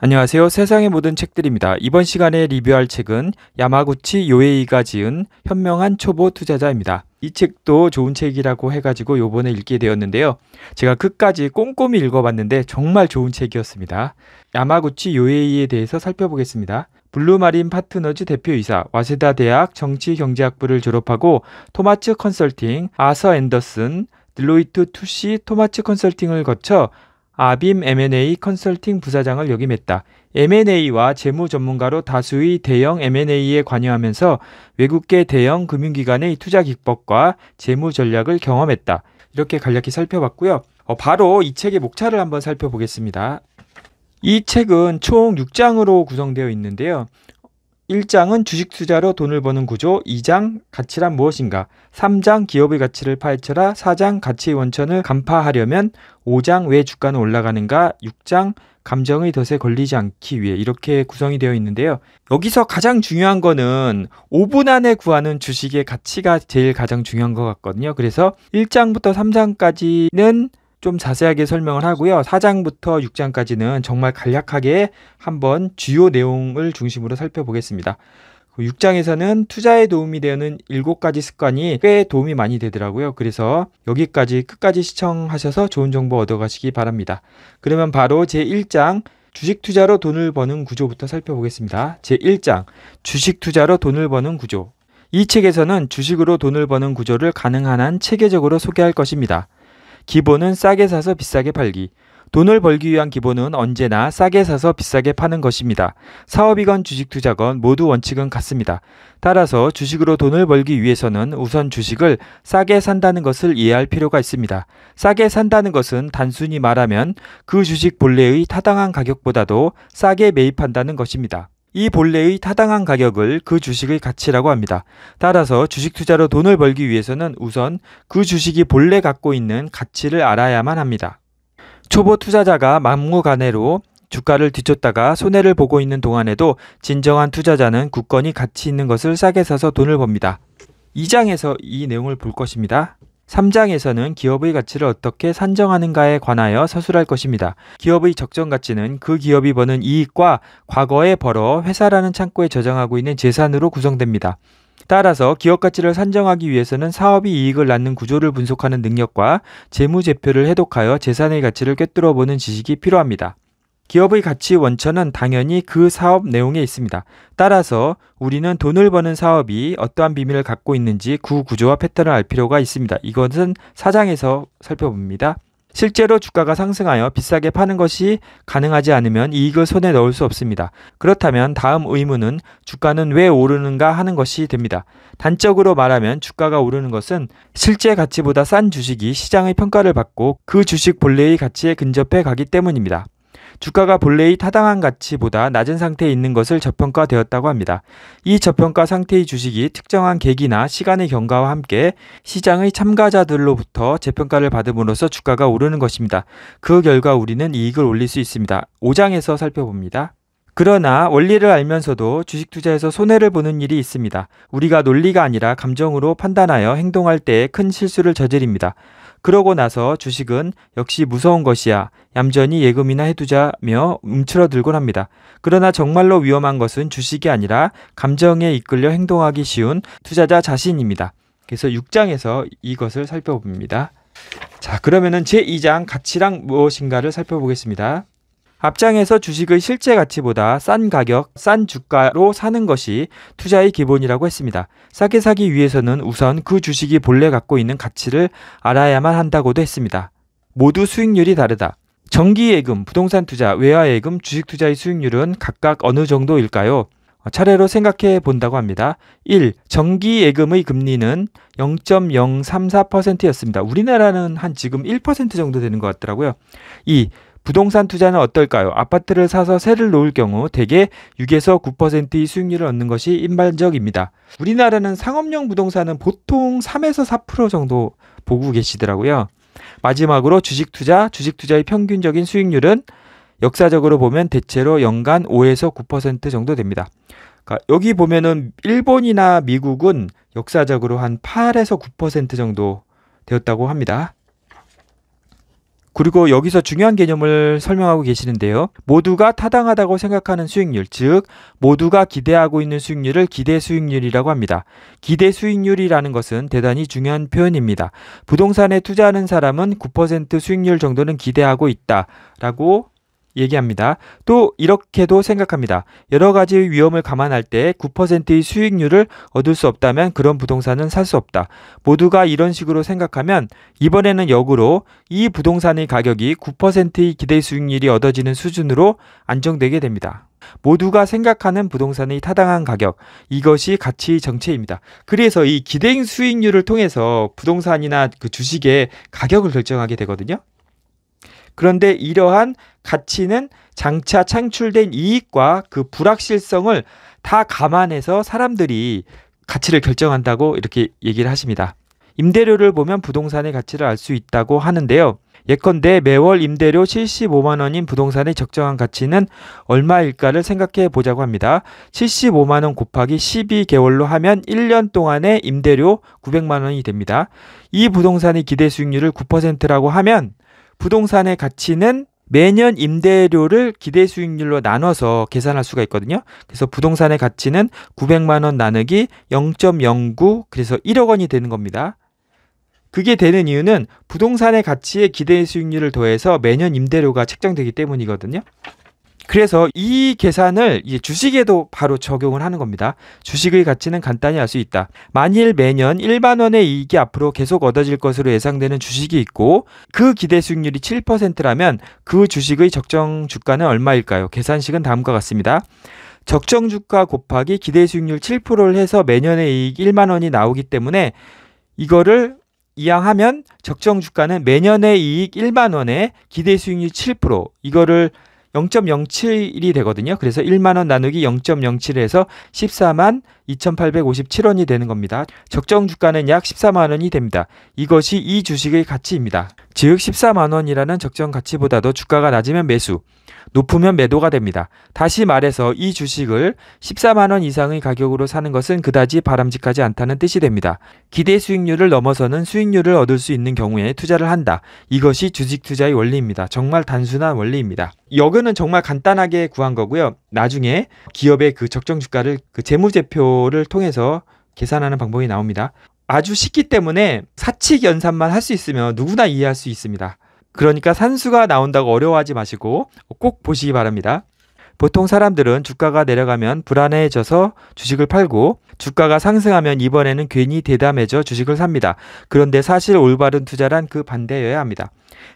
안녕하세요. 세상의 모든 책들입니다. 이번 시간에 리뷰할 책은 야마구치 요에이가 지은 현명한 초보 투자자입니다. 이 책도 좋은 책이라고 해가지고 요번에 읽게 되었는데요. 제가 끝까지 꼼꼼히 읽어봤는데 정말 좋은 책이었습니다. 야마구치 요에이에 대해서 살펴보겠습니다. 블루마린 파트너즈 대표이사, 와세다 대학 정치경제학부를 졸업하고 토마츠 컨설팅, 아서 앤더슨, 딜로이트 투시 토마츠 컨설팅을 거쳐 아빔 M&A 컨설팅 부사장을 역임했다. M&A와 재무 전문가로 다수의 대형 M&A에 관여하면서 외국계 대형 금융기관의 투자 기법과 재무 전략을 경험했다. 이렇게 간략히 살펴봤고요. 어, 바로 이 책의 목차를 한번 살펴보겠습니다. 이 책은 총 6장으로 구성되어 있는데요. 1장은 주식 투자로 돈을 버는 구조, 2장 가치란 무엇인가, 3장 기업의 가치를 파헤쳐라, 4장 가치의 원천을 간파하려면 5장 왜 주가는 올라가는가, 6장 감정의 덫에 걸리지 않기 위해 이렇게 구성이 되어 있는데요. 여기서 가장 중요한 거는 5분 안에 구하는 주식의 가치가 제일 가장 중요한 것 같거든요. 그래서 1장부터 3장까지는 좀 자세하게 설명을 하고요. 4장부터 6장까지는 정말 간략하게 한번 주요 내용을 중심으로 살펴보겠습니다. 6장에서는 그 투자에 도움이 되는 7가지 습관이 꽤 도움이 많이 되더라고요. 그래서 여기까지 끝까지 시청하셔서 좋은 정보 얻어가시기 바랍니다. 그러면 바로 제1장 주식 투자로 돈을 버는 구조부터 살펴보겠습니다. 제1장 주식 투자로 돈을 버는 구조 이 책에서는 주식으로 돈을 버는 구조를 가능한 한 체계적으로 소개할 것입니다. 기본은 싸게 사서 비싸게 팔기. 돈을 벌기 위한 기본은 언제나 싸게 사서 비싸게 파는 것입니다. 사업이건 주식 투자건 모두 원칙은 같습니다. 따라서 주식으로 돈을 벌기 위해서는 우선 주식을 싸게 산다는 것을 이해할 필요가 있습니다. 싸게 산다는 것은 단순히 말하면 그 주식 본래의 타당한 가격보다도 싸게 매입한다는 것입니다. 이 본래의 타당한 가격을 그 주식의 가치라고 합니다. 따라서 주식 투자로 돈을 벌기 위해서는 우선 그 주식이 본래 갖고 있는 가치를 알아야만 합니다. 초보 투자자가 막무가내로 주가를 뒤쫓다가 손해를 보고 있는 동안에도 진정한 투자자는 굳건히 가치 있는 것을 싸게 사서 돈을 법니다. 2장에서 이 내용을 볼 것입니다. 3장에서는 기업의 가치를 어떻게 산정하는가에 관하여 서술할 것입니다. 기업의 적정 가치는 그 기업이 버는 이익과 과거에 벌어 회사라는 창고에 저장하고 있는 재산으로 구성됩니다. 따라서 기업 가치를 산정하기 위해서는 사업이 이익을 낳는 구조를 분석하는 능력과 재무제표를 해독하여 재산의 가치를 꿰뚫어 보는 지식이 필요합니다. 기업의 가치 원천은 당연히 그 사업 내용에 있습니다. 따라서 우리는 돈을 버는 사업이 어떠한 비밀을 갖고 있는지 구 구조와 패턴을 알 필요가 있습니다. 이것은 사장에서 살펴봅니다. 실제로 주가가 상승하여 비싸게 파는 것이 가능하지 않으면 이익을 손에 넣을 수 없습니다. 그렇다면 다음 의문은 주가는 왜 오르는가 하는 것이 됩니다. 단적으로 말하면 주가가 오르는 것은 실제 가치보다 싼 주식이 시장의 평가를 받고 그 주식 본래의 가치에 근접해 가기 때문입니다. 주가가 본래의 타당한 가치보다 낮은 상태에 있는 것을 저평가되었다고 합니다. 이 저평가 상태의 주식이 특정한 계기나 시간의 경과와 함께 시장의 참가자들로부터 재평가를 받음으로써 주가가 오르는 것입니다. 그 결과 우리는 이익을 올릴 수 있습니다. 5장에서 살펴봅니다. 그러나 원리를 알면서도 주식 투자에서 손해를 보는 일이 있습니다. 우리가 논리가 아니라 감정으로 판단하여 행동할 때 큰 실수를 저지릅니다. 그러고 나서 주식은 역시 무서운 것이야. 얌전히 예금이나 해두자며 움츠러들곤 합니다. 그러나 정말로 위험한 것은 주식이 아니라 감정에 이끌려 행동하기 쉬운 투자자 자신입니다. 그래서 6장에서 이것을 살펴봅니다. 자, 그러면은 제2장 가치랑 무엇인가를 살펴보겠습니다. 앞장에서 주식의 실제 가치보다 싼 가격, 싼 주가로 사는 것이 투자의 기본이라고 했습니다. 싸게 사기 위해서는 우선 그 주식이 본래 갖고 있는 가치를 알아야만 한다고도 했습니다. 모두 수익률이 다르다. 정기예금, 부동산 투자, 외화예금, 주식 투자의 수익률은 각각 어느 정도일까요? 차례로 생각해 본다고 합니다. 1. 정기예금의 금리는 0.034%였습니다. 우리나라는 한 지금 1% 정도 되는 것 같더라고요. 2. 부동산 투자는 어떨까요? 아파트를 사서 세를 놓을 경우 대개 6에서 9%의 수익률을 얻는 것이 일반적입니다. 우리나라는 상업용 부동산은 보통 3에서 4% 정도 보고 계시더라고요. 마지막으로 주식 투자, 주식 투자의 평균적인 수익률은 역사적으로 보면 대체로 연간 5에서 9% 정도 됩니다. 그러니까 여기 보면은 일본이나 미국은 역사적으로 한 8에서 9% 정도 되었다고 합니다. 그리고 여기서 중요한 개념을 설명하고 계시는데요. 모두가 타당하다고 생각하는 수익률, 즉 모두가 기대하고 있는 수익률을 기대 수익률이라고 합니다. 기대 수익률이라는 것은 대단히 중요한 표현입니다. 부동산에 투자하는 사람은 9% 수익률 정도는 기대하고 있다라고 얘기합니다. 또 이렇게도 생각합니다. 여러 가지 위험을 감안할 때 9%의 수익률을 얻을 수 없다면 그런 부동산은 살 수 없다. 모두가 이런 식으로 생각하면 이번에는 역으로 이 부동산의 가격이 9%의 기대 수익률이 얻어지는 수준으로 안정되게 됩니다. 모두가 생각하는 부동산의 타당한 가격, 이것이 가치 정체입니다. 그래서 이기대 수익률을 통해서 부동산이나 그 주식의 가격을 결정하게 되거든요. 그런데 이러한 가치는 장차 창출된 이익과 그 불확실성을 다 감안해서 사람들이 가치를 결정한다고 이렇게 얘기를 하십니다. 임대료를 보면 부동산의 가치를 알 수 있다고 하는데요. 예컨대 매월 임대료 75만 원인 부동산의 적정한 가치는 얼마일까를 생각해 보자고 합니다. 75만 원 곱하기 12개월로 하면 1년 동안의 임대료 900만 원이 됩니다. 이 부동산의 기대 수익률을 9%라고 하면 부동산의 가치는 매년 임대료를 기대 수익률로 나눠서 계산할 수가 있거든요. 그래서 부동산의 가치는 900만 원 나누기 0.09 그래서 1억 원이 되는 겁니다. 그게 되는 이유는 부동산의 가치에 기대 수익률을 더해서 매년 임대료가 책정되기 때문이거든요. 그래서 이 계산을 주식에도 바로 적용을 하는 겁니다. 주식의 가치는 간단히 알 수 있다. 만일 매년 1만 원의 이익이 앞으로 계속 얻어질 것으로 예상되는 주식이 있고 그 기대 수익률이 7%라면 그 주식의 적정 주가는 얼마일까요? 계산식은 다음과 같습니다. 적정 주가 곱하기 기대 수익률 7%를 해서 매년의 이익 1만 원이 나오기 때문에 이거를 이양하면 적정 주가는 매년의 이익 1만 원에 기대 수익률 7% 이거를 0.07이 되거든요. 그래서 1만 원 나누기 0.07에서 14만 2,857원이 되는 겁니다. 적정 주가는 약 14만 원이 됩니다. 이것이 이 주식의 가치입니다. 즉 14만 원이라는 적정 가치보다도 주가가 낮으면 매수, 높으면 매도가 됩니다. 다시 말해서 이 주식을 14만 원 이상의 가격으로 사는 것은 그다지 바람직하지 않다는 뜻이 됩니다. 기대 수익률을 넘어서는 수익률을 얻을 수 있는 경우에 투자를 한다. 이것이 주식 투자의 원리입니다. 정말 단순한 원리입니다. 여근은 정말 간단하게 구한 거고요. 나중에 기업의 그 적정 주가를 그 재무제표를 통해서 계산하는 방법이 나옵니다. 아주 쉽기 때문에 사칙 연산만 할 수 있으면 누구나 이해할 수 있습니다. 그러니까 산수가 나온다고 어려워하지 마시고 꼭 보시기 바랍니다. 보통 사람들은 주가가 내려가면 불안해져서 주식을 팔고 주가가 상승하면 이번에는 괜히 대담해져 주식을 삽니다. 그런데 사실 올바른 투자란 그 반대여야 합니다.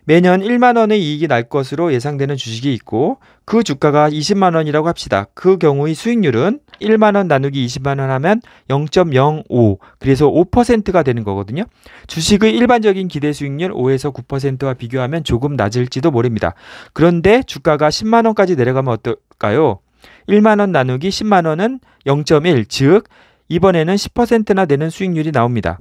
매년 1만 원의 이익이 날 것으로 예상되는 주식이 있고 그 주가가 20만 원이라고 합시다. 그 경우의 수익률은 1만 원 나누기 20만 원 하면 0.05 그래서 5%가 되는 거거든요. 주식의 일반적인 기대 수익률 5에서 9%와 비교하면 조금 낮을지도 모릅니다. 그런데 주가가 10만 원까지 내려가면 어떨까요? 1만 원 나누기 10만 원은 0.1, 즉 이번에는 10%나 되는 수익률이 나옵니다.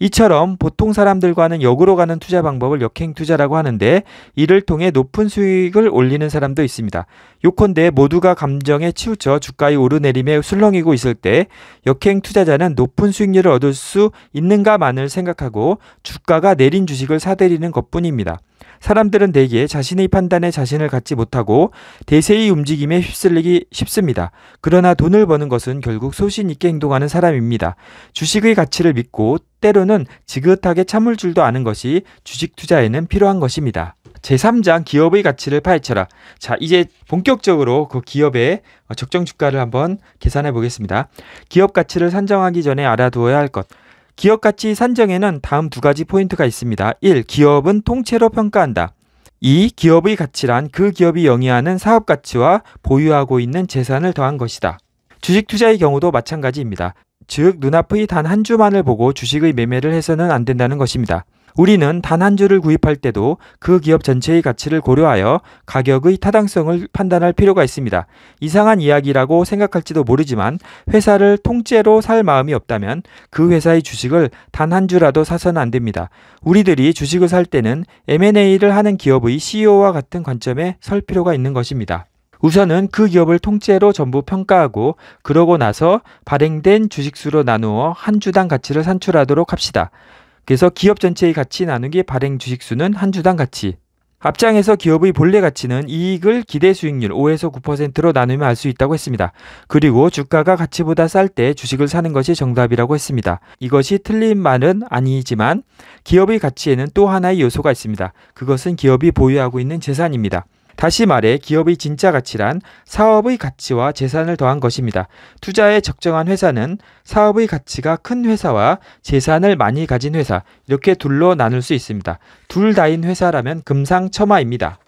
이처럼 보통 사람들과는 역으로 가는 투자 방법을 역행 투자라고 하는데 이를 통해 높은 수익을 올리는 사람도 있습니다. 요컨대 모두가 감정에 치우쳐 주가의 오르내림에 술렁이고 있을 때 역행 투자자는 높은 수익률을 얻을 수 있는가만을 생각하고 주가가 내린 주식을 사들이는 것뿐입니다. 사람들은 대개 자신의 판단에 자신을 갖지 못하고 대세의 움직임에 휩쓸리기 쉽습니다. 그러나 돈을 버는 것은 결국 소신 있게 행동하는 사람입니다. 주식의 가치를 믿고 때로는 지긋하게 참을 줄도 아는 것이 주식 투자에는 필요한 것입니다. 제3장 기업의 가치를 파헤쳐라. 자, 이제 본격적으로 그 기업의 적정 주가를 한번 계산해 보겠습니다. 기업 가치를 산정하기 전에 알아두어야 할 것. 기업 가치 산정에는 다음 두 가지 포인트가 있습니다. 1. 기업은 통째로 평가한다. 2. 기업의 가치란 그 기업이 영위하는 사업 가치와 보유하고 있는 재산을 더한 것이다. 주식 투자의 경우도 마찬가지입니다. 즉, 눈앞의 단 한 주만을 보고 주식의 매매를 해서는 안 된다는 것입니다. 우리는 단 한 주를 구입할 때도 그 기업 전체의 가치를 고려하여 가격의 타당성을 판단할 필요가 있습니다. 이상한 이야기라고 생각할지도 모르지만 회사를 통째로 살 마음이 없다면 그 회사의 주식을 단 한 주라도 사서는 안 됩니다. 우리들이 주식을 살 때는 M&A를 하는 기업의 CEO와 같은 관점에 설 필요가 있는 것입니다. 우선은 그 기업을 통째로 전부 평가하고 그러고 나서 발행된 주식수로 나누어 한 주당 가치를 산출하도록 합시다. 그래서 기업 전체의 가치 나누기 발행 주식 수는 한 주당 가치. 앞장에서 기업의 본래 가치는 이익을 기대 수익률 5에서 9%로 나누면 알 수 있다고 했습니다. 그리고 주가가 가치보다 쌀 때 주식을 사는 것이 정답이라고 했습니다. 이것이 틀린 말은 아니지만 기업의 가치에는 또 하나의 요소가 있습니다. 그것은 기업이 보유하고 있는 재산입니다. 다시 말해 기업의 진짜 가치란 사업의 가치와 재산을 더한 것입니다. 투자에 적정한 회사는 사업의 가치가 큰 회사와 재산을 많이 가진 회사 이렇게 둘로 나눌 수 있습니다. 둘 다인 회사라면 금상첨화입니다.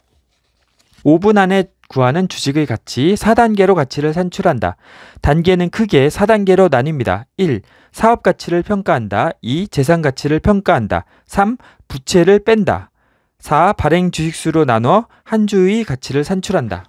5분 안에 구하는 주식의 가치 4단계로 가치를 산출한다. 단계는 크게 4단계로 나뉩니다. 1. 사업 가치를 평가한다. 2. 재산 가치를 평가한다. 3. 부채를 뺀다. 4. 발행 주식수로 나눠 한 주의 가치를 산출한다.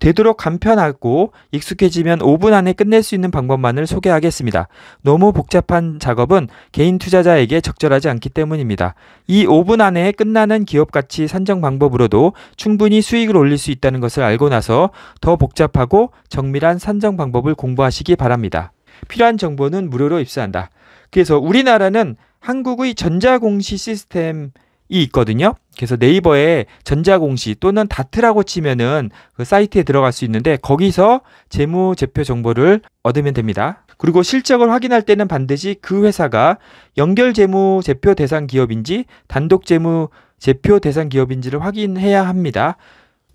되도록 간편하고 익숙해지면 5분 안에 끝낼 수 있는 방법만을 소개하겠습니다. 너무 복잡한 작업은 개인 투자자에게 적절하지 않기 때문입니다. 이 5분 안에 끝나는 기업 가치 산정 방법으로도 충분히 수익을 올릴 수 있다는 것을 알고 나서 더 복잡하고 정밀한 산정 방법을 공부하시기 바랍니다. 필요한 정보는 무료로 입수한다. 그래서 우리나라는 한국의 전자공시 시스템이 있거든요. 그래서 네이버에 전자공시 또는 다트라고 치면은 그 사이트에 들어갈 수 있는데 거기서 재무제표 정보를 얻으면 됩니다. 그리고 실적을 확인할 때는 반드시 그 회사가 연결 재무 제표 대상 기업인지 단독 재무 제표 대상 기업인지를 확인해야 합니다.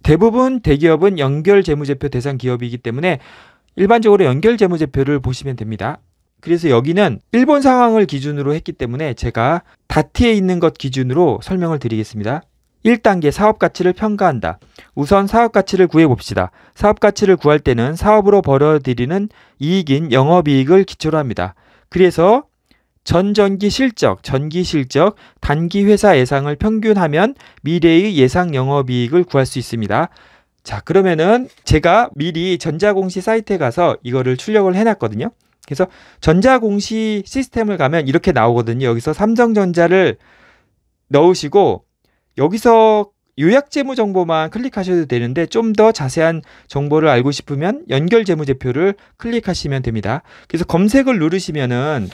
대부분 대기업은 연결 재무제표 대상 기업이기 때문에 일반적으로 연결 재무제표를 보시면 됩니다. 그래서 여기는 일본 상황을 기준으로 했기 때문에 제가 다트에 있는 것 기준으로 설명을 드리겠습니다. 1단계 사업 가치를 평가한다. 우선 사업 가치를 구해 봅시다. 사업 가치를 구할 때는 사업으로 벌어들이는 이익인 영업이익을 기초로 합니다. 그래서 전전기 실적, 전기 실적, 단기 회사 예상을 평균하면 미래의 예상 영업이익을 구할 수 있습니다. 자, 그러면은 제가 미리 전자공시 사이트에 가서 이거를 출력을 해놨거든요. 그래서 전자공시 시스템을 가면 이렇게 나오거든요. 여기서 삼성전자를 넣으시고 여기서 요약 재무 정보만 클릭하셔도 되는데 좀 더 자세한 정보를 알고 싶으면 연결 재무 제표를 클릭하시면 됩니다. 그래서 검색을 누르시면은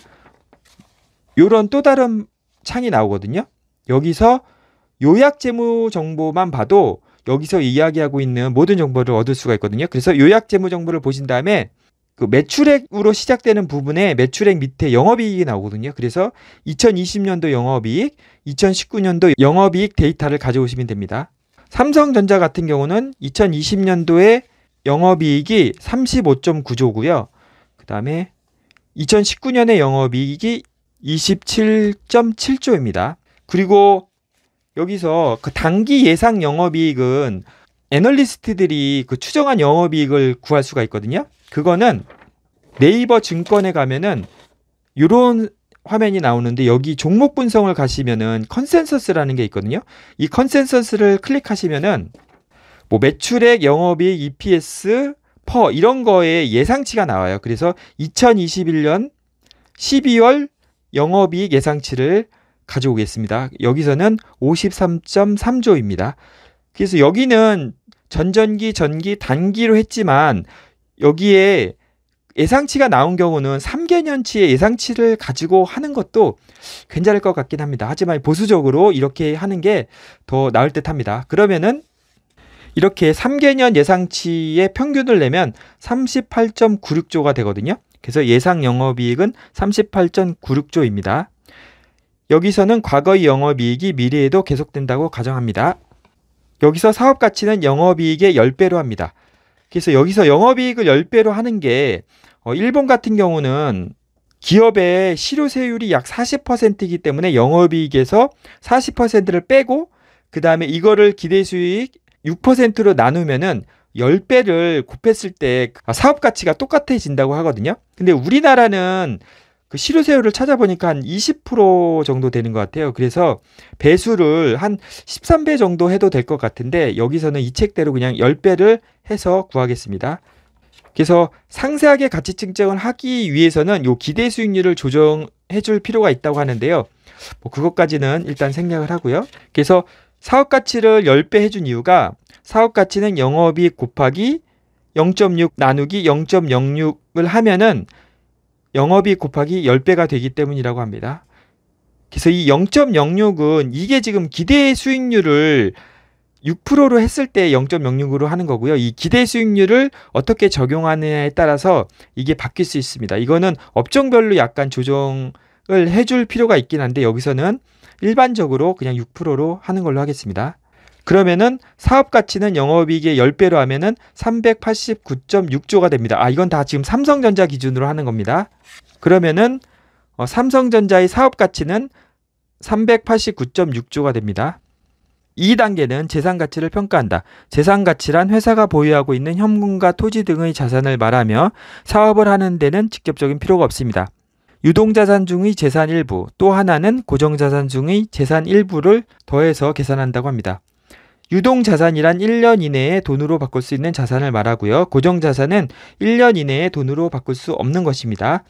이런또 다른 창이 나오거든요. 여기서 요약 재무 정보만 봐도 여기서 이야기하고 있는 모든 정보를 얻을 수가 있거든요. 그래서 요약 재무 정보를 보신 다음에 그 매출액으로 시작되는 부분에 매출액 밑에 영업이익이 나오거든요. 그래서 2020년도 영업이익, 2019년도 영업이익 데이터를 가져오시면 됩니다. 삼성전자 같은 경우는 2020년도에 영업이익이 35.9조고요. 그 다음에 2019년의 영업이익이 27.7조입니다. 그리고 여기서 그 단기 예상 영업이익은 애널리스트들이 그 추정한 영업이익을 구할 수가 있거든요. 그거는 네이버 증권에 가면은 요런 화면이 나오는데 여기 종목 분석을 가시면은 컨센서스라는 게 있거든요. 이 컨센서스를 클릭하시면은 뭐 매출액, 영업이익, EPS, 퍼 이런 거에 예상치가 나와요. 그래서 2021년 12월 영업이익 예상치를 가져오겠습니다. 여기서는 53.3조입니다. 그래서 여기는 전전기, 전기, 단기로 했지만 여기에 예상치가 나온 경우는 3개년치의 예상치를 가지고 하는 것도 괜찮을 것 같긴 합니다. 하지만 보수적으로 이렇게 하는 게 더 나을 듯 합니다. 그러면은 이렇게 3개년 예상치의 평균을 내면 38.96조가 되거든요. 그래서 예상 영업이익은 38.96조입니다. 여기서는 과거의 영업이익이 미래에도 계속된다고 가정합니다. 여기서 사업 가치는 영업이익의 10배로 합니다. 그래서 여기서 영업이익을 10배로 하는 게 어, 일본 같은 경우는 기업의 실효세율이 약 40%이기 때문에 영업이익에서 40%를 빼고 그 다음에 이거를 기대수익 6%로 나누면은 10배를 곱했을 때 그 사업 가치가 똑같아진다고 하거든요. 근데 우리나라는 그실효세율을 찾아보니까 한 20% 정도 되는 것 같아요. 그래서 배수를 한 13배 정도 해도 될 것 같은데 여기서는 이 책대로 그냥 10배를 해서 구하겠습니다. 그래서 상세하게 가치 증정을 하기 위해서는 요 기대 수익률을 조정해 줄 필요가 있다고 하는데요. 뭐 그것까지는 일단 생략을 하고요. 그래서 사업 가치를 10배 해준 이유가 사업 가치는 영업이 곱하기 0.6 나누기 0.06을 하면은 영업이 곱하기 10배가 되기 때문이라고 합니다. 그래서 이 0.06은 이게 지금 기대 수익률을 6%로 했을 때 0.06으로 하는 거고요. 이 기대 수익률을 어떻게 적용하느냐에 따라서 이게 바뀔 수 있습니다. 이거는 업종별로 약간 조정을 해 줄 필요가 있긴 한데 여기서는 일반적으로 그냥 6%로 하는 걸로 하겠습니다. 그러면은 사업 가치는 영업이익의 10배로 하면은 389.6조가 됩니다. 아, 이건 다 지금 삼성전자 기준으로 하는 겁니다. 그러면은 어, 삼성전자의 사업 가치는 389.6조가 됩니다. 2단계는 재산 가치를 평가한다. 재산 가치란 회사가 보유하고 있는 현금과 토지 등의 자산을 말하며 사업을 하는 데는 직접적인 필요가 없습니다. 유동자산 중의 재산 일부, 또 하나는 고정자산 중의 재산 일부를 더해서 계산한다고 합니다. 유동 자산이란 1년 이내에 돈으로 바꿀 수 있는 자산을 말하고요. 고정 자산은 1년 이내에 돈으로 바꿀 수 없는 것입니다.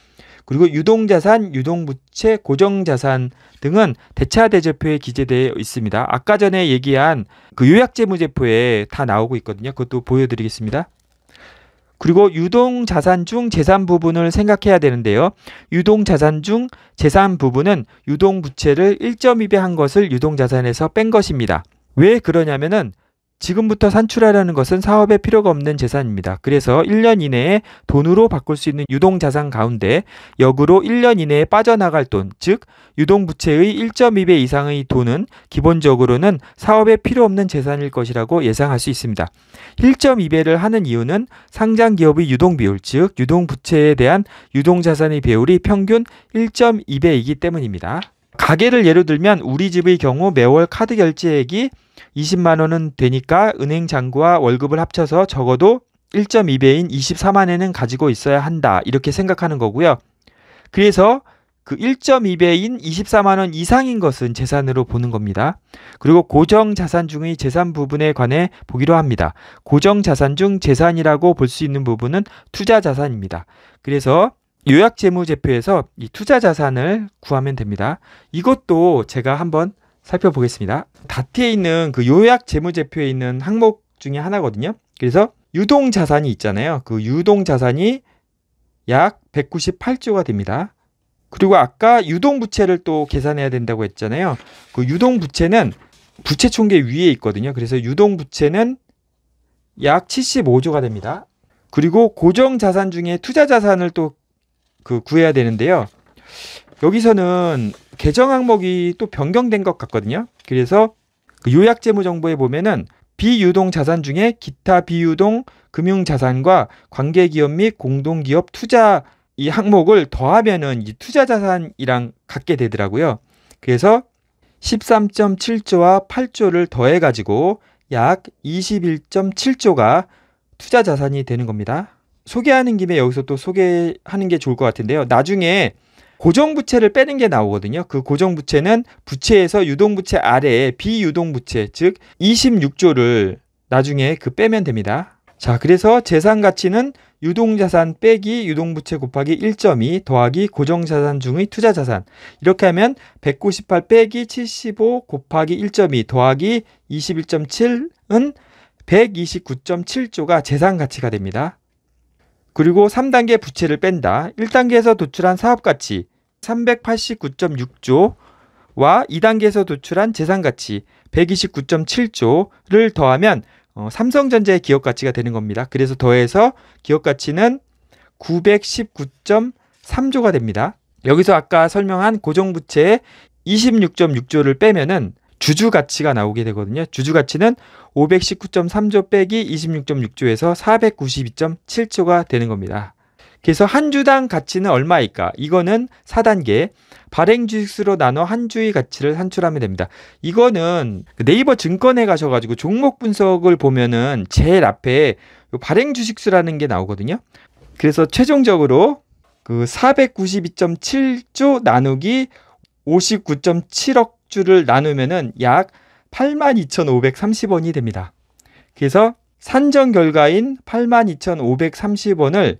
그리고 유동자산, 유동부채, 고정자산 등은 대차대조표에 기재되어 있습니다. 아까 전에 얘기한 그 요약재무제표에 다 나오고 있거든요. 그것도 보여드리겠습니다. 그리고 유동자산 중 재산 부분을 생각해야 되는데요. 유동자산 중 재산 부분은 유동부채를 1.2배 한 것을 유동자산에서 뺀 것입니다. 왜 그러냐면은 지금부터 산출하려는 것은 사업에 필요가 없는 재산입니다. 그래서 1년 이내에 돈으로 바꿀 수 있는 유동 자산 가운데 역으로 1년 이내에 빠져나갈 돈, 즉 유동 부채의 1.2배 이상의 돈은 기본적으로는 사업에 필요 없는 재산일 것이라고 예상할 수 있습니다. 1.2배를 하는 이유는 상장 기업의 유동 비율, 즉 유동 부채에 대한 유동 자산의 비율이 평균 1.2배이기 때문입니다. 가게를 예로 들면 우리 집의 경우 매월 카드 결제액이 20만 원은 되니까 은행 잔고와 월급을 합쳐서 적어도 1.2배인 24만에는 가지고 있어야 한다. 이렇게 생각하는 거고요. 그래서 그 1.2배인 24만 원 이상인 것은 재산으로 보는 겁니다. 그리고 고정 자산 중의 재산 부분에 관해 보기로 합니다. 고정 자산 중 재산이라고 볼 수 있는 부분은 투자 자산입니다. 그래서 요약 재무 제표에서 이 투자 자산을 구하면 됩니다. 이것도 제가 한번 살펴보겠습니다. 다트에 있는 그 요약 재무 제표에 있는 항목 중에 하나거든요. 그래서 유동 자산이 있잖아요. 그 유동 자산이 약 198조가 됩니다. 그리고 아까 유동 부채를 또 계산해야 된다고 했잖아요. 그 유동 부채는 부채 총계 위에 있거든요. 그래서 유동 부채는 약 75조가 됩니다. 그리고 고정 자산 중에 투자 자산을 또그 구해야 되는데요. 여기서는 개정 항목이 또 변경된 것 같거든요. 그래서 그 요약 재무 정보에 보면은 비유동 자산 중에 기타 비유동 금융 자산과 관계 기업 및 공동 기업 투자 이 항목을 더하면은 이 투자 자산이랑 같게 되더라고요. 그래서 13.7조와 8조를 더해 가지고 약 21.7조가 투자 자산이 되는 겁니다. 소개하는 김에 여기서 또 소개하는 게 좋을 것 같은데요. 나중에 고정부채를 빼는 게 나오거든요. 그 고정부채는 부채에서 유동부채 아래에 비유동부채, 즉 26조를 나중에 그 빼면 됩니다. 자, 그래서 재산 가치는 유동자산 빼기 유동부채 곱하기 1.2 더하기 고정자산 중의 투자자산. 이렇게 하면 198 빼기 75 곱하기 1.2 더하기 21.7은 129.7조가 재산 가치가 됩니다. 그리고 3단계 부채를 뺀다. 1단계에서 도출한 사업 가치 389.6조와 2단계에서 도출한 재산 가치 129.7조를 더하면 어, 삼성전자의 기업 가치가 되는 겁니다. 그래서 더해서 기업 가치는 919.3조가 됩니다. 여기서 아까 설명한 고정 부채의 26.6조를 빼면은 주주 가치가 나오게 되거든요. 주주 가치는 519.3조 빼기 26.6조에서 492.7조가 되는 겁니다. 그래서 한 주당 가치는 얼마일까? 이거는 4단계 발행 주식수로 나눠 한 주의 가치를 산출하면 됩니다. 이거는 그 네이버 증권에 가셔가지고 종목 분석을 보면은 제일 앞에 발행 주식수라는 게 나오거든요. 그래서 최종적으로 그 492.7조 나누기 59.7억 주를 나누면은 약 82,530원이 됩니다. 그래서 산정 결과인 82,530원을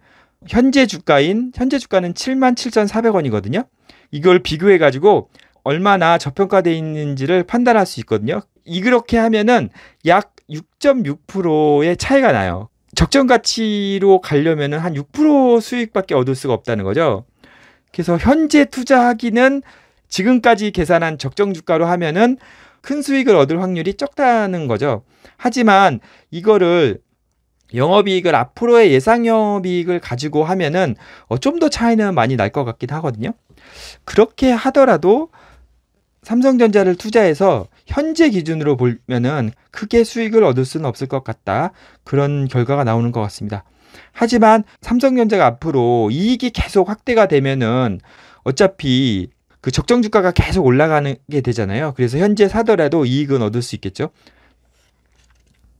현재 주가인 현재 주가는 77,400원이거든요. 이걸 비교해 가지고 얼마나 저평가되어 있는지를 판단할 수 있거든요. 이렇게 하면은 약 6.6%의 차이가 나요. 적정 가치로 가려면은 한 6% 수익밖에 얻을 수가 없다는 거죠. 그래서 현재 투자하기는 지금까지 계산한 적정 주가로 하면은 큰 수익을 얻을 확률이 적다는 거죠. 하지만 이거를 영업이익을 앞으로의 예상 영업이익을 가지고 하면은 어, 좀더 차이는 많이 날 것 같긴 하거든요. 그렇게 하더라도 삼성전자를 투자해서 현재 기준으로 보면은 크게 수익을 얻을 수는 없을 것 같다. 그런 결과가 나오는 것 같습니다. 하지만 삼성전자가 앞으로 이익이 계속 확대가 되면은 어차피 그 적정 주가가 계속 올라가는 게 되잖아요. 그래서 현재 사더라도 이익은 얻을 수 있겠죠.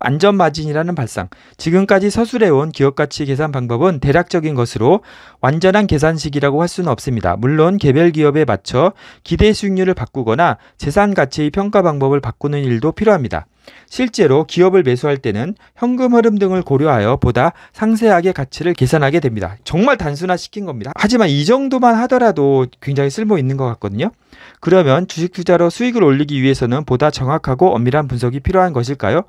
안전 마진이라는 발상. 지금까지 서술해온 기업 가치 계산 방법은 대략적인 것으로 완전한 계산식이라고 할 수는 없습니다. 물론 개별 기업에 맞춰 기대 수익률을 바꾸거나 재산 가치의 평가 방법을 바꾸는 일도 필요합니다. 실제로 기업을 매수할 때는 현금 흐름 등을 고려하여 보다 상세하게 가치를 계산하게 됩니다. 정말 단순화 시킨 겁니다. 하지만 이 정도만 하더라도 굉장히 쓸모 있는 것 같거든요. 그러면 주식 투자로 수익을 올리기 위해서는 보다 정확하고 엄밀한 분석이 필요한 것일까요?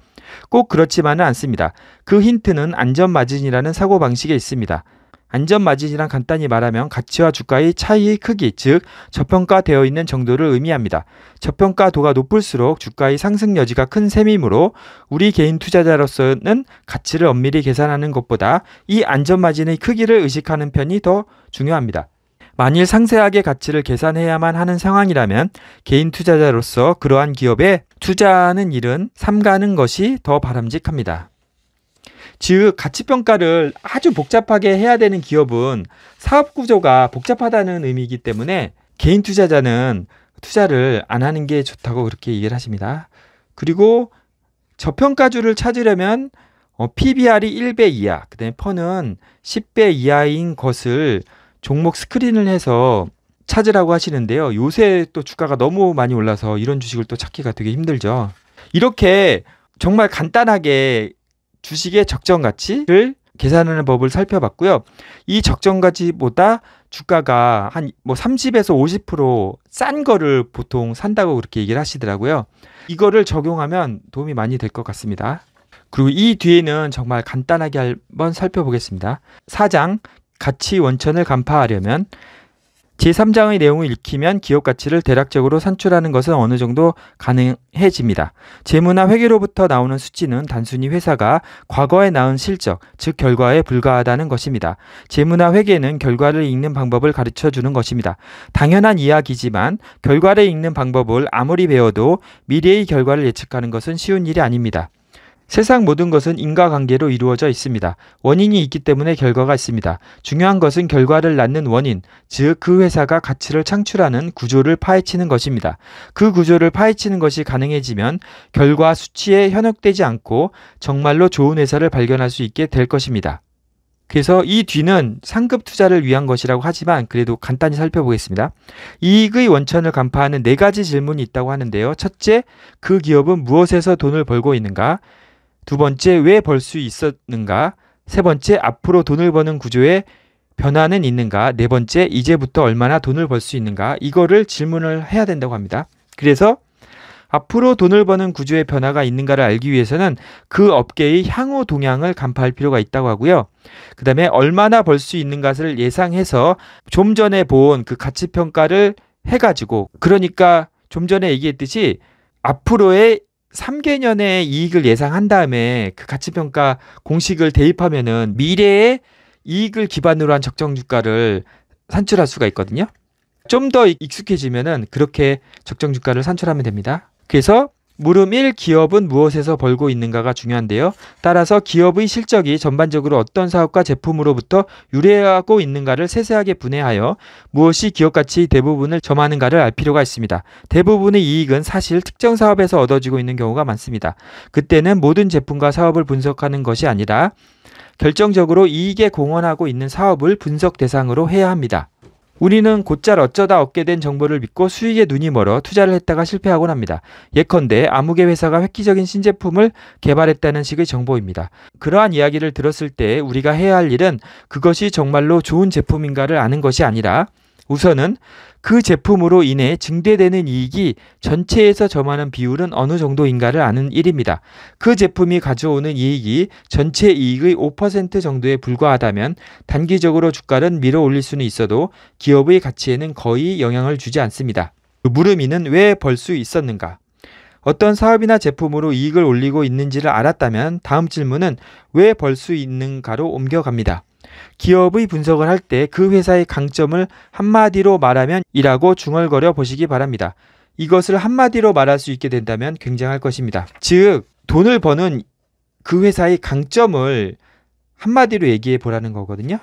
꼭 그렇지만은 않습니다. 그 힌트는 안전 마진이라는 사고 방식에 있습니다. 안전마진이란 간단히 말하면 가치와 주가의 차이의 크기, 즉 저평가되어 있는 정도를 의미합니다. 저평가도가 높을수록 주가의 상승 여지가 큰 셈이므로 우리 개인 투자자로서는 가치를 엄밀히 계산하는 것보다 이 안전마진의 크기를 의식하는 편이 더 중요합니다. 만일 상세하게 가치를 계산해야만 하는 상황이라면 개인 투자자로서 그러한 기업에 투자하는 일은 삼가는 것이 더 바람직합니다. 즉 가치 평가를 아주 복잡하게 해야 되는 기업은 사업 구조가 복잡하다는 의미이기 때문에 개인 투자자는 투자를 안 하는 게 좋다고 그렇게 이해를 하십니다. 그리고 저평가주를 찾으려면 어, PBR이 1배 이하, 그다음에 펀은 10배 이하인 것을 종목 스크린을 해서 찾으라고 하시는데요. 요새 또 주가가 너무 많이 올라서 이런 주식을 또 찾기가 되게 힘들죠. 이렇게 정말 간단하게 주식의 적정 가치를 계산하는 법을 살펴봤고요. 이 적정 가치보다 주가가 한 뭐 30에서 50%싼 거를 보통 산다고 그렇게 얘기를 하시더라고요. 이거를 적용하면 도움이 많이 될 것 같습니다. 그리고 이 뒤에는 정말 간단하게 한번 살펴보겠습니다. 사장 가치 원천을 간파하려면 제3장의 내용을 읽히면 기업 가치를 대략적으로 산출하는 것은 어느 정도 가능해집니다. 재무나 회계로부터 나오는 수치는 단순히 회사가 과거에 낳은 실적, 즉 결과에 불과하다는 것입니다. 재무나 회계는 결과를 읽는 방법을 가르쳐 주는 것입니다. 당연한 이야기지만 결과를 읽는 방법을 아무리 배워도 미래의 결과를 예측하는 것은 쉬운 일이 아닙니다. 세상 모든 것은 인과관계로 이루어져 있습니다. 원인이 있기 때문에 결과가 있습니다. 중요한 것은 결과를 낳는 원인, 즉 그 회사가 가치를 창출하는 구조를 파헤치는 것입니다. 그 구조를 파헤치는 것이 가능해지면 결과 수치에 현혹되지 않고 정말로 좋은 회사를 발견할 수 있게 될 것입니다. 그래서 이 뒤는 상급 투자를 위한 것이라고 하지만 그래도 간단히 살펴보겠습니다. 이익의 원천을 간파하는 네 가지 질문이 있다고 하는데요. 첫째, 그 기업은 무엇에서 돈을 벌고 있는가? 두 번째 왜 벌 수 있었는가? 세 번째 앞으로 돈을 버는 구조에 변화는 있는가? 네 번째 이제부터 얼마나 돈을 벌 수 있는가? 이거를 질문을 해야 된다고 합니다. 그래서 앞으로 돈을 버는 구조의 변화가 있는가를 알기 위해서는 그 업계의 향후 동향을 간파할 필요가 있다고 하고요. 그 다음에 얼마나 벌 수 있는가를 예상해서 좀 전에 본 그 가치평가를 해가지고 그러니까 좀 전에 얘기했듯이 앞으로의 3개년의 이익을 예상한 다음에 그 가치평가 공식을 대입하면은 미래의 이익을 기반으로 한 적정 주가를 산출할 수가 있거든요. 좀 더 익숙해지면은 그렇게 적정 주가를 산출하면 됩니다. 그래서 물음 1 기업은 무엇에서 벌고 있는가가 중요한데요. 따라서 기업의 실적이 전반적으로 어떤 사업과 제품으로부터 유래하고 있는가를 세세하게 분해하여 무엇이 기업 가치 대부분을 점하는가를 알 필요가 있습니다. 대부분의 이익은 사실 특정 사업에서 얻어지고 있는 경우가 많습니다. 그때는 모든 제품과 사업을 분석하는 것이 아니라 결정적으로 이익에 공헌하고 있는 사업을 분석 대상으로 해야 합니다. 우리는 곧잘 어쩌다 얻게 된 정보를 믿고 수익에 눈이 멀어 투자를 했다가 실패하곤 합니다. 예컨대 아무개 회사가 획기적인 신제품을 개발했다는 식의 정보입니다. 그러한 이야기를 들었을 때 우리가 해야 할 일은 그것이 정말로 좋은 제품인가를 아는 것이 아니라 우선은 그 제품으로 인해 증대되는 이익이 전체에서 점하는 비율은 어느 정도인가를 아는 일입니다. 그 제품이 가져오는 이익이 전체 이익의 5% 정도에 불과하다면 단기적으로 주가를 밀어 올릴 수는 있어도 기업의 가치에는 거의 영향을 주지 않습니다. 그 물음이는왜 벌 수 있었는가? 어떤 사업이나 제품으로 이익을 올리고 있는지를 알았다면 다음 질문은 왜 벌 수 있는가로 옮겨갑니다. 기업의 분석을 할 때 그 회사의 강점을 한마디로 말하면 이라고 중얼거려 보시기 바랍니다. 이것을 한마디로 말할 수 있게 된다면 굉장할 것입니다. 즉, 돈을 버는 그 회사의 강점을 한마디로 얘기해 보라는 거거든요.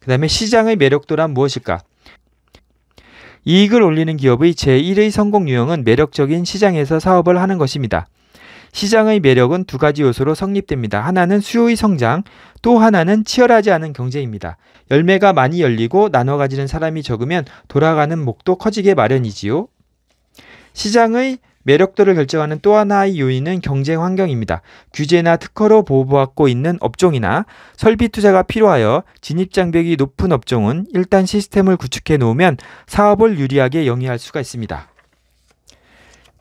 그 다음에 시장의 매력도란 무엇일까? 이익을 올리는 기업의 제1의 성공 유형은 매력적인 시장에서 사업을 하는 것입니다. 시장의 매력은 두 가지 요소로 성립됩니다. 하나는 수요의 성장, 또 하나는 치열하지 않은 경쟁입니다 열매가 많이 열리고 나눠 가지는 사람이 적으면 돌아가는 목도 커지게 마련이지요. 시장의 매력도를 결정하는 또 하나의 요인은 경쟁 환경입니다. 규제나 특허로 보호받고 있는 업종이나 설비 투자가 필요하여 진입 장벽이 높은 업종은 일단 시스템을 구축해 놓으면 사업을 유리하게 영위할 수가 있습니다.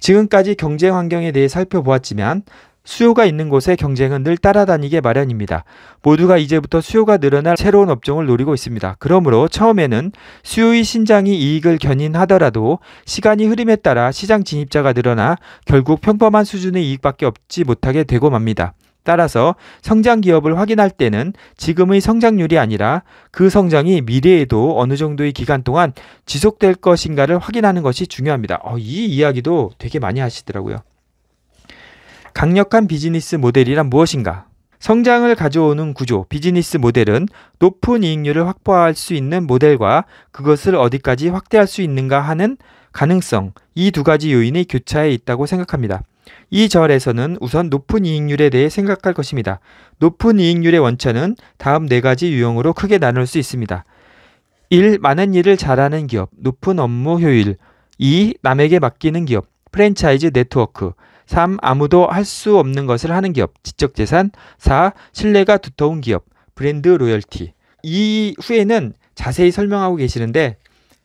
지금까지 경쟁 환경에 대해 살펴보았지만 수요가 있는 곳의 경쟁은 늘 따라다니게 마련입니다. 모두가 이제부터 수요가 늘어날 새로운 업종을 노리고 있습니다. 그러므로 처음에는 수요의 신장이 이익을 견인하더라도 시간이 흐름에 따라 시장 진입자가 늘어나 결국 평범한 수준의 이익밖에 없지 못하게 되고 맙니다. 따라서 성장 기업을 확인할 때는 지금의 성장률이 아니라 그 성장이 미래에도 어느 정도의 기간 동안 지속될 것인가를 확인하는 것이 중요합니다. 어, 이 이야기도 되게 많이 하시더라고요. 강력한 비즈니스 모델이란 무엇인가? 성장을 가져오는 구조, 비즈니스 모델은 높은 이익률을 확보할 수 있는 모델과 그것을 어디까지 확대할 수 있는가 하는 가능성, 이 두 가지 요인의 교차에 있다고 생각합니다. 이 절에서는 우선 높은 이익률에 대해 생각할 것입니다. 높은 이익률의 원천은 다음 네 가지 유형으로 크게 나눌 수 있습니다. 1. 많은 일을 잘하는 기업, 높은 업무 효율. 2. 남에게 맡기는 기업, 프랜차이즈 네트워크. 3. 아무도 할 수 없는 것을 하는 기업, 지적재산. 4. 신뢰가 두터운 기업, 브랜드 로열티. 이 후에는 자세히 설명하고 계시는데,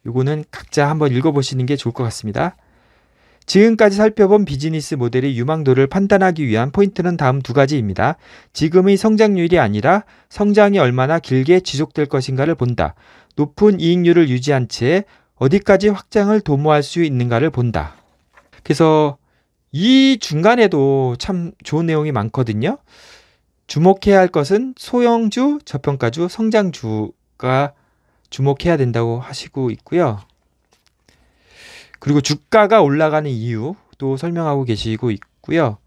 이거는 각자 한번 읽어보시는 게 좋을 것 같습니다. 지금까지 살펴본 비즈니스 모델의 유망도를 판단하기 위한 포인트는 다음 두 가지입니다. 지금의 성장률이 아니라 성장이 얼마나 길게 지속될 것인가를 본다. 높은 이익률을 유지한 채 어디까지 확장을 도모할 수 있는가를 본다. 그래서 이 중간에도 참 좋은 내용이 많거든요. 주목해야 할 것은 소형주, 저평가주, 성장주가 주목해야 된다고 하시고 있고요. 그리고 주가가 올라가는 이유도 설명하고 계시고 있고요.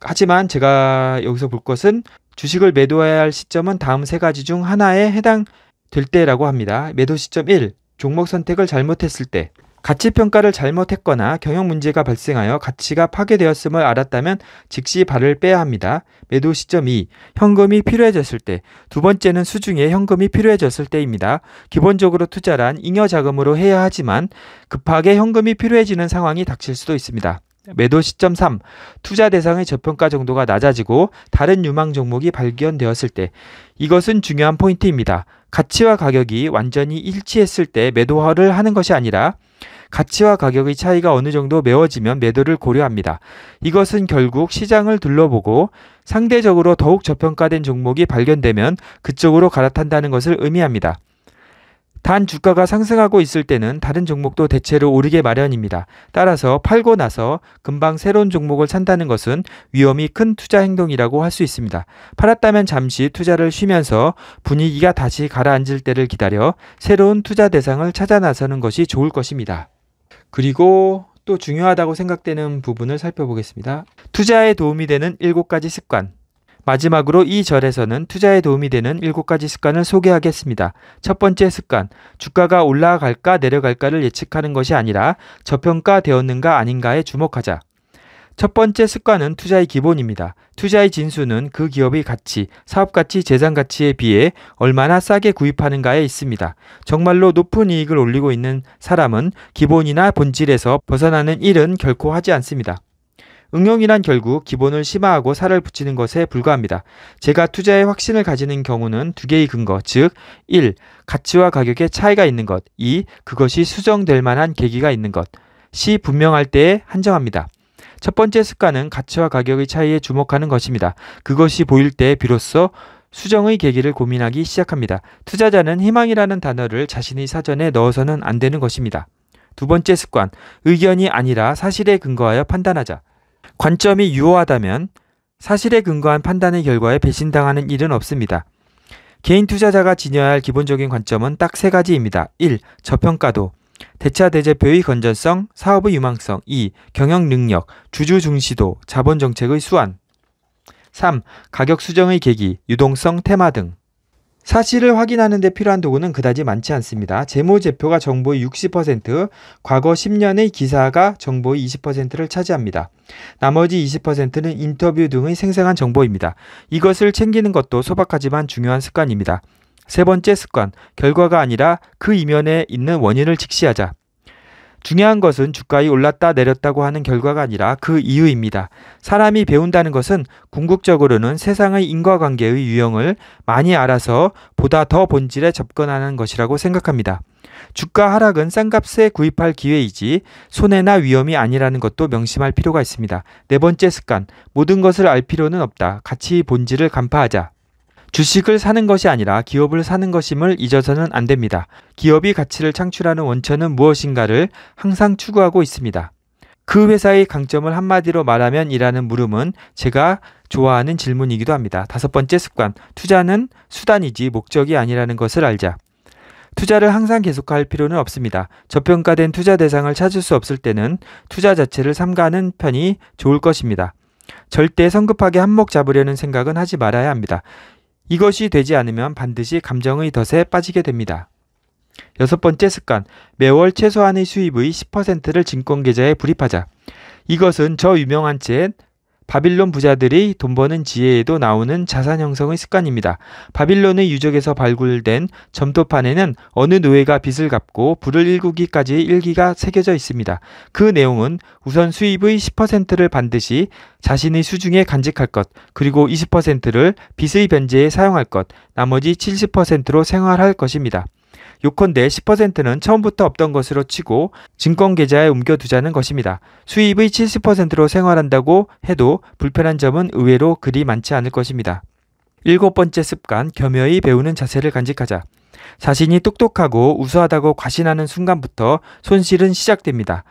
하지만 제가 여기서 볼 것은 주식을 매도해야 할 시점은 다음 세 가지 중 하나에 해당될 때라고 합니다. 매도 시점 1. 종목 선택을 잘못했을 때. 가치 평가를 잘못했거나 경영 문제가 발생하여 가치가 파괴되었음을 알았다면 즉시 발을 빼야 합니다. 매도 시점 2. 현금이 필요해졌을 때. 두 번째는 수중에 현금이 필요해졌을 때입니다. 기본적으로 투자란 잉여 자금으로 해야 하지만 급하게 현금이 필요해지는 상황이 닥칠 수도 있습니다. 매도 시점 3. 투자 대상의 저평가 정도가 낮아지고 다른 유망 종목이 발견되었을 때 이것은 중요한 포인트입니다. 가치와 가격이 완전히 일치했을 때 매도화를 하는 것이 아니라 가치와 가격의 차이가 어느 정도 메워지면 매도를 고려합니다. 이것은 결국 시장을 둘러보고 상대적으로 더욱 저평가된 종목이 발견되면 그쪽으로 갈아탄다는 것을 의미합니다. 단 주가가 상승하고 있을 때는 다른 종목도 대체로 오르게 마련입니다. 따라서 팔고 나서 금방 새로운 종목을 산다는 것은 위험이 큰 투자 행동이라고 할 수 있습니다. 팔았다면 잠시 투자를 쉬면서 분위기가 다시 가라앉을 때를 기다려 새로운 투자 대상을 찾아 나서는 것이 좋을 것입니다. 그리고 또 중요하다고 생각되는 부분을 살펴보겠습니다. 투자에 도움이 되는 7가지 습관. 마지막으로 이 절에서는 투자에 도움이 되는 7가지 습관을 소개하겠습니다. 첫 번째 습관, 주가가 올라갈까 내려갈까를 예측하는 것이 아니라 저평가되었는가 아닌가에 주목하자. 첫 번째 습관은 투자의 기본입니다. 투자의 진수는 그 기업의 가치, 사업 가치, 재산 가치에 비해 얼마나 싸게 구입하는가에 있습니다. 정말로 높은 이익을 올리고 있는 사람은 기본이나 본질에서 벗어나는 일은 결코 하지 않습니다. 응용이란 결국 기본을 심화하고 살을 붙이는 것에 불과합니다. 제가 투자에 확신을 가지는 경우는 두 개의 근거, 즉 1. 가치와 가격의 차이가 있는 것, 2. 그것이 수정될 만한 계기가 있는 것, 시 분명할 때에 한정합니다. 첫 번째 습관은 가치와 가격의 차이에 주목하는 것입니다. 그것이 보일 때 비로소 수정의 계기를 고민하기 시작합니다. 투자자는 희망이라는 단어를 자신의 사전에 넣어서는 안 되는 것입니다. 두 번째 습관, 의견이 아니라 사실에 근거하여 판단하자. 관점이 유효하다면 사실에 근거한 판단의 결과에 배신당하는 일은 없습니다. 개인 투자자가 지녀야 할 기본적인 관점은 딱 세 가지입니다. 1. 저평가도. 대차 대제표의 건전성, 사업의 유망성, 2. 경영 능력, 주주 중시도, 자본 정책의 수완. 3. 가격 수정의 계기, 유동성, 테마 등. 사실을 확인하는 데 필요한 도구는 그다지 많지 않습니다. 재무제표가 정보의 60%, 과거 10년의 기사가 정보의 20%를 차지합니다. 나머지 20%는 인터뷰 등의 생생한 정보입니다. 이것을 챙기는 것도 소박하지만 중요한 습관입니다. 세 번째 습관, 결과가 아니라 그 이면에 있는 원인을 직시하자. 중요한 것은 주가에 올랐다 내렸다고 하는 결과가 아니라 그 이유입니다. 사람이 배운다는 것은 궁극적으로는 세상의 인과관계의 유형을 많이 알아서 보다 더 본질에 접근하는 것이라고 생각합니다. 주가 하락은 싼 값에 구입할 기회이지 손해나 위험이 아니라는 것도 명심할 필요가 있습니다. 네 번째 습관, 모든 것을 알 필요는 없다. 같이 본질을 간파하자. 주식을 사는 것이 아니라 기업을 사는 것임을 잊어서는 안 됩니다. 기업이 가치를 창출하는 원천은 무엇인가를 항상 추구하고 있습니다. 그 회사의 강점을 한마디로 말하면 이라는 물음은 제가 좋아하는 질문이기도 합니다. 다섯 번째 습관. 투자는 수단이지 목적이 아니라는 것을 알자. 투자를 항상 계속할 필요는 없습니다. 저평가된 투자 대상을 찾을 수 없을 때는 투자 자체를 삼가는 편이 좋을 것입니다. 절대 성급하게 한몫 잡으려는 생각은 하지 말아야 합니다. 이것이 되지 않으면 반드시 감정의 덫에 빠지게 됩니다. 여섯 번째 습관, 매월 최소한의 수입의 10%를 증권계좌에 불입하자. 이것은 저 유명한 책 바빌론 부자들이 돈 버는 지혜에도 나오는 자산 형성의 습관입니다. 바빌론의 유적에서 발굴된 점토판에는 어느 노예가 빚을 갚고 불을 일구기까지 일기가 새겨져 있습니다. 그 내용은 우선 수입의 10%를 반드시 자신의 수중에 간직할 것, 그리고 20%를 빚의 변제에 사용할 것, 나머지 70%로 생활할 것입니다. 요컨대 10%는 처음부터 없던 것으로 치고 증권 계좌에 옮겨두자는 것입니다. 수입의 70%로 생활한다고 해도 불편한 점은 의외로 그리 많지 않을 것입니다. 일곱 번째 습관, 겸여히 배우는 자세를 간직하자. 자신이 똑똑하고 우수하다고 과신하는 순간부터 손실은 시작됩니다.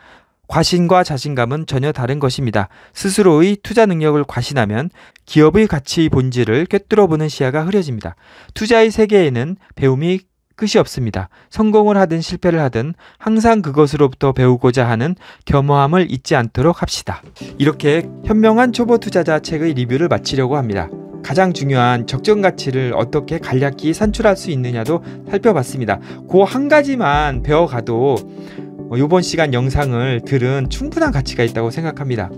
과신과 자신감은 전혀 다른 것입니다. 스스로의 투자 능력을 과신하면 기업의 가치 본질을 꿰뚫어 보는 시야가 흐려집니다. 투자의 세계에는 배움이 끝이 없습니다. 성공을 하든 실패를 하든 항상 그것으로부터 배우고자 하는 겸허함을 잊지 않도록 합시다. 이렇게 현명한 초보 투자자 책의 리뷰를 마치려고 합니다. 가장 중요한 적정 가치를 어떻게 간략히 산출할 수 있느냐도 살펴봤습니다. 그 한 가지만 배워가도 이번 어, 시간 영상을 들은 충분한 가치가 있다고 생각합니다.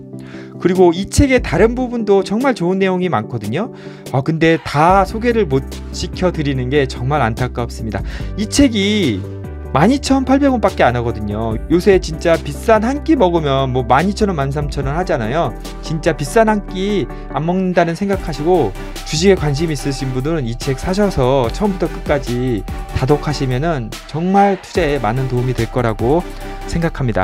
그리고 이 책의 다른 부분도 정말 좋은 내용이 많거든요. 아, 근데 다 소개를 못 시켜드리는 게 정말 안타깝습니다. 이 책이 12,800원밖에 안 하거든요. 요새 진짜 비싼 한 끼 먹으면 뭐 12,000원, 13,000원 하잖아요. 진짜 비싼 한 끼 안 먹는다는 생각하시고 주식에 관심 있으신 분들은 이 책 사셔서 처음부터 끝까지 다독하시면 정말 투자에 많은 도움이 될 거라고 생각합니다.